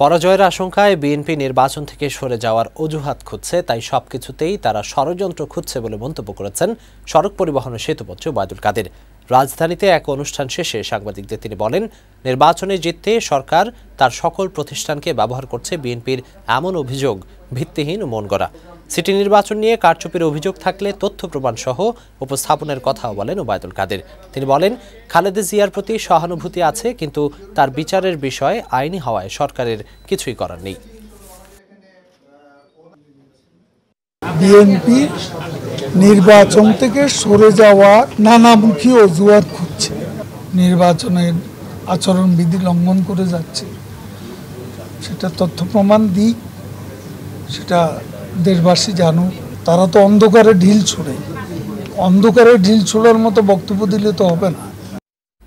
পরাজয়ের আশঙ্কায় বিএনপি নির্বাচন থেকে সরে যাওয়ার অজুহাত খুঁজছে তাই সবকিছুতেই তারা ষড়যন্ত্র খুঁজছে বলে মন্তব্য করেছেন সড়ক পরিবহন সেতুমন্ত্রী ওবায়দুল কাদের রাজধানীতে এক অনুষ্ঠান শেষে সাংবাদিকদের তিনি বলেন নির্বাচনে জিততে সরকার তার সকল প্রতিষ্ঠানকে ব্যবহার করছে বিএনপির এমন অভিযোগ ভিত্তিহীন মন গড়া সিটি নির্বাচন নিয়ে কারচুপির অভিযোগ থাকলে তথ্য প্রমাণসহ উপস্থাপনের কথাও বলেন ওবায়দুল কাদের তিনি বলেন খালেদা জিয়ার প্রতি সহানুভূতি আছে কিন্তু তার বিচারের বিষয়ে আইনি হওয়ায় সরকারের কিছুই করার নেই বিএনপি নির্বাচন থেকে সরে যাওয়া নানামুখী অজুহাত খুঁজছে নির্বাচনের আচরণবিধি লঙ্ঘন করে যাচ্ছে সেটা তথ্য প্রমাণ দিক সেটা দেশবাসী জানু তারা তো অন্ধকারে ঢিল ছুড়ে অন্ধকারে ঢিল ছোড়ার মতো বক্তব্য দিলে তো হবে না